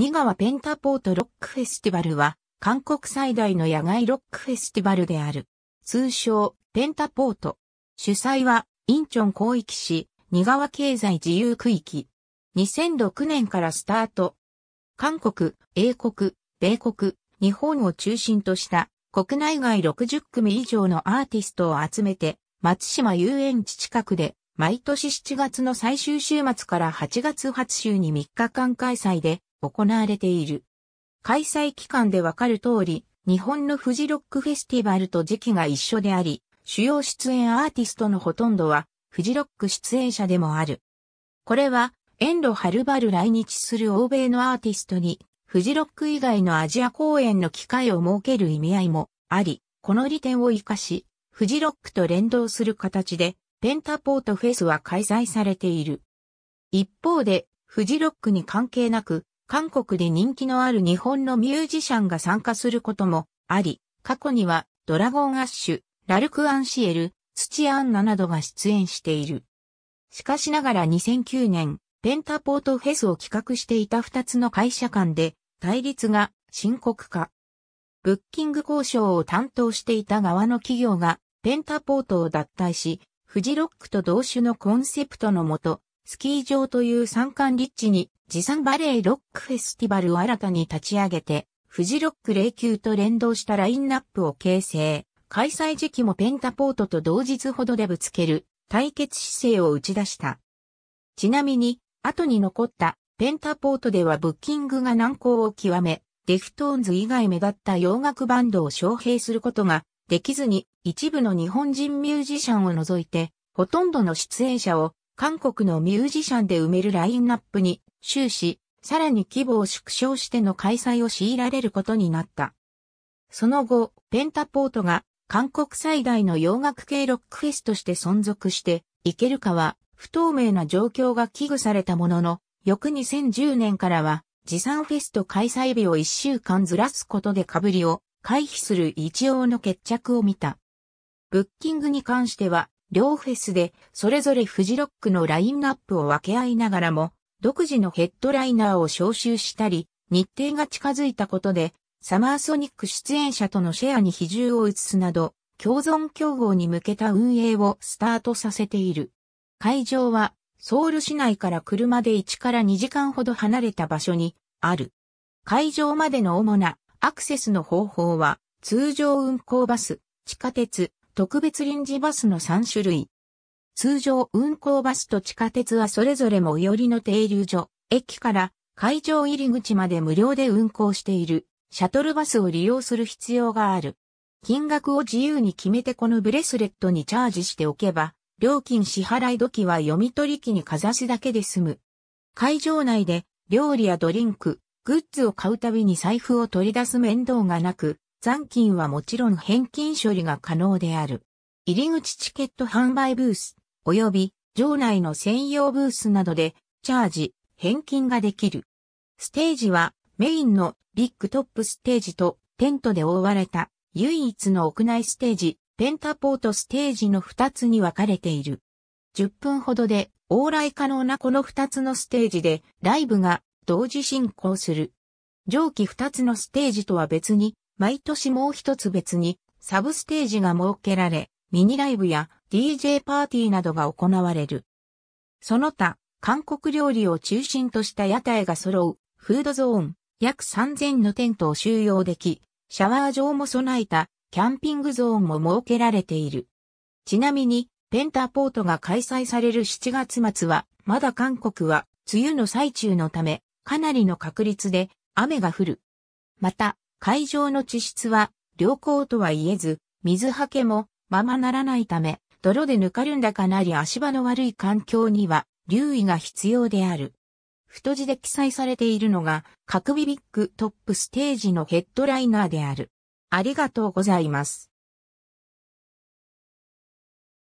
新川ペンタポートロックフェスティバルは、韓国最大の野外ロックフェスティバルである。通称、ペンタポート。主催は、インチョン広域市、新川経済自由区域。2006年からスタート。韓国、英国、米国、日本を中心とした国内外60組以上のアーティストを集めて、松島遊園地近くで毎年7月の最終週末から8月8週に3日間開催で行われている。開催期間でわかる通り、日本のフジロックフェスティバルと時期が一緒であり、主要出演アーティストのほとんどは、フジロック出演者でもある。これは、遠路はるばる来日する欧米のアーティストに、フジロック以外のアジア公演の機会を設ける意味合いもあり、この利点を活かし、フジロックと連動する形で、ペンタポートフェスは開催されている。一方で、フジロックに関係なく、韓国で人気のある日本のミュージシャンが参加することもあり、過去にはドラゴンアッシュ、ラルク・アンシエル、土アンナなどが出演している。しかしながら2009年、ペンタポートフェスを企画していた2つの会社間で対立が深刻化。ブッキング交渉を担当していた側の企業がペンタポートを脱退し、フジロックと同種のコンセプトのもと、スキー場という参観立地に持参バレエロックフェスティバルを新たに立ち上げて、フジロック09と連動したラインナップを形成。開催時期もペンタポートと同日ほどでぶつける対決姿勢を打ち出した。ちなみに、後に残ったペンタポートではブッキングが難航を極め、デフトーンズ以外目立った洋楽バンドを招聘することができずに一部の日本人ミュージシャンを除いて、ほとんどの出演者を韓国のミュージシャンで埋めるラインナップに終始、さらに規模を縮小しての開催を強いられることになった。その後、ペンタポートが韓国最大の洋楽系ロックフェスとして存続して、いけるかは不透明な状況が危惧されたものの、翌2010年からは持参フェスと開催日を1週間ずらすことで被りを回避する一応の決着を見た。ブッキングに関しては両フェスでそれぞれフジロックのラインナップを分け合いながらも、独自のヘッドライナーを招集したり、日程が近づいたことで、サマーソニック出演者とのシェアに比重を移すなど、共存競合に向けた運営をスタートさせている。会場は、ソウル市内から車で1から2時間ほど離れた場所にある。会場までの主なアクセスの方法は、通常運行バス、地下鉄、特別臨時バスの3種類。通常運行バスと地下鉄はそれぞれ最寄りの停留所、駅から会場入り口まで無料で運行しているシャトルバスを利用する必要がある。金額を自由に決めてこのブレスレットにチャージしておけば、料金支払い時は読み取り機にかざすだけで済む。会場内で料理やドリンク、グッズを買うたびに財布を取り出す面倒がなく、残金はもちろん返金処理が可能である。入り口チケット販売ブース、及び場内の専用ブースなどで、チャージ、返金ができる。ステージはメインのビッグトップステージとテントで覆われた唯一の屋内ステージ、ペンタポートステージの2つに分かれている。10分ほどで往来可能なこの2つのステージでライブが同時進行する。上記2つのステージとは別に毎年もう一つ別にサブステージが設けられ、ミニライブや DJ パーティーなどが行われる。その他、韓国料理を中心とした屋台が揃う、フードゾーン、約3000のテントを収容でき、シャワー場も備えたキャンピングゾーンも設けられている。ちなみに、ペンタポートが開催される7月末は、まだ韓国は梅雨の最中のため、かなりの確率で雨が降る。また、海上の地質は良好とは言えず、水はけもままならないため、泥でぬかるんだかなり足場の悪い環境には留意が必要である。太字で記載されているのが、角ビビッグトップステージのヘッドライナーである。ありがとうございます。